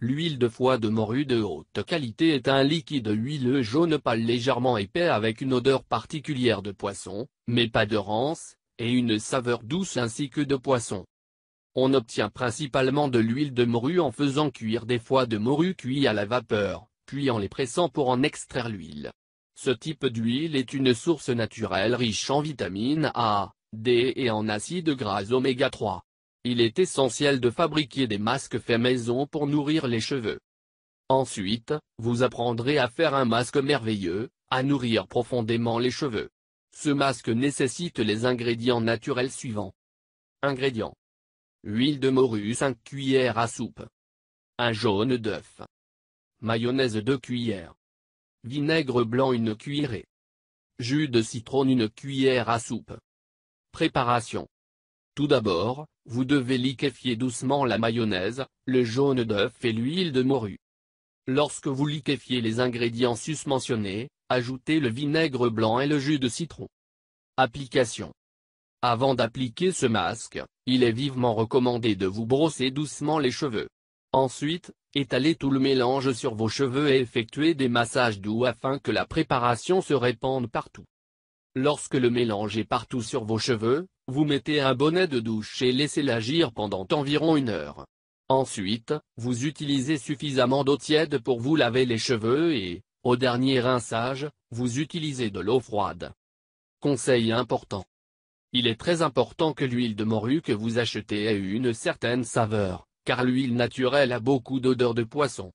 L'huile de foie de morue de haute qualité est un liquide huileux jaune pâle légèrement épais avec une odeur particulière de poisson, mais pas de rance, et une saveur douce ainsi que de poisson. On obtient principalement de l'huile de morue en faisant cuire des foies de morue cuits à la vapeur, puis en les pressant pour en extraire l'huile. Ce type d'huile est une source naturelle riche en vitamines A, D et en acides gras oméga 3 il est essentiel de fabriquer des masques faits maison pour nourrir les cheveux. Ensuite, vous apprendrez à faire un masque merveilleux, à nourrir profondément les cheveux. Ce masque nécessite les ingrédients naturels suivants. Ingrédients. Huile de morue 5 cuillère à soupe. Un jaune d'œuf. Mayonnaise 2 cuillères. Vinaigre blanc 1 cuillerée. Jus de citron 1 cuillère à soupe. Préparation. Tout d'abord, vous devez liquéfier doucement la mayonnaise, le jaune d'œuf et l'huile de morue. Lorsque vous liquéfiez les ingrédients susmentionnés, ajoutez le vinaigre blanc et le jus de citron. Application Avant d'appliquer ce masque, il est vivement recommandé de vous brosser doucement les cheveux. Ensuite, étalez tout le mélange sur vos cheveux et effectuez des massages doux afin que la préparation se répande partout. Lorsque le mélange est partout sur vos cheveux, vous mettez un bonnet de douche et laissez l'agir agir pendant environ une heure. Ensuite, vous utilisez suffisamment d'eau tiède pour vous laver les cheveux et, au dernier rinçage, vous utilisez de l'eau froide. Conseil important. Il est très important que l'huile de morue que vous achetez ait une certaine saveur, car l'huile naturelle a beaucoup d'odeur de poisson.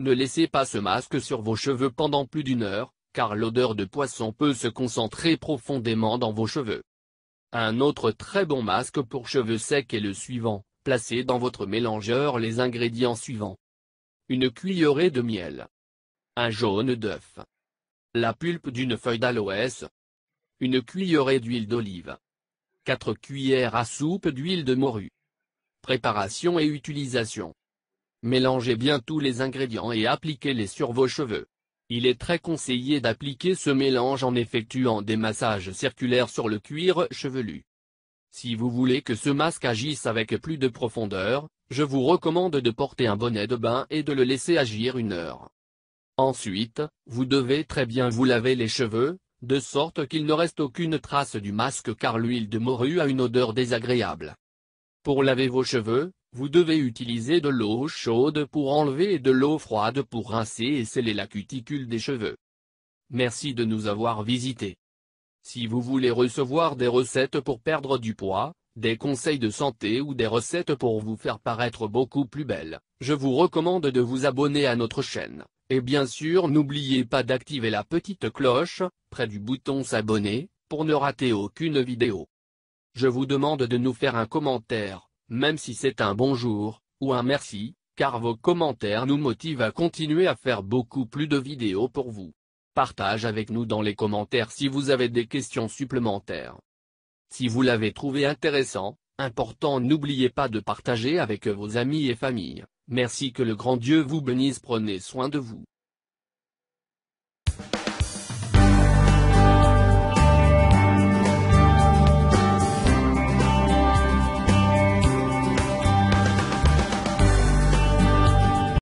Ne laissez pas ce masque sur vos cheveux pendant plus d'une heure, car l'odeur de poisson peut se concentrer profondément dans vos cheveux. Un autre très bon masque pour cheveux secs est le suivant, placez dans votre mélangeur les ingrédients suivants. Une cuillerée de miel. Un jaune d'œuf. La pulpe d'une feuille d'aloès. Une cuillerée d'huile d'olive. 4 cuillères à soupe d'huile de morue. Préparation et utilisation. Mélangez bien tous les ingrédients et appliquez-les sur vos cheveux. Il est très conseillé d'appliquer ce mélange en effectuant des massages circulaires sur le cuir chevelu. Si vous voulez que ce masque agisse avec plus de profondeur, je vous recommande de porter un bonnet de bain et de le laisser agir une heure. Ensuite, vous devez très bien vous laver les cheveux, de sorte qu'il ne reste aucune trace du masque car l'huile de morue a une odeur désagréable. Pour laver vos cheveux, vous devez utiliser de l'eau chaude pour enlever et de l'eau froide pour rincer et sceller la cuticule des cheveux. Merci de nous avoir visités. Si vous voulez recevoir des recettes pour perdre du poids, des conseils de santé ou des recettes pour vous faire paraître beaucoup plus belle, je vous recommande de vous abonner à notre chaîne. Et bien sûr n'oubliez pas d'activer la petite cloche, près du bouton s'abonner, pour ne rater aucune vidéo. Je vous demande de nous faire un commentaire même si c'est un bonjour, ou un merci, car vos commentaires nous motivent à continuer à faire beaucoup plus de vidéos pour vous. Partage avec nous dans les commentaires si vous avez des questions supplémentaires. Si vous l'avez trouvé intéressant, important n'oubliez pas de partager avec vos amis et familles. Merci que le grand Dieu vous bénisse prenez soin de vous.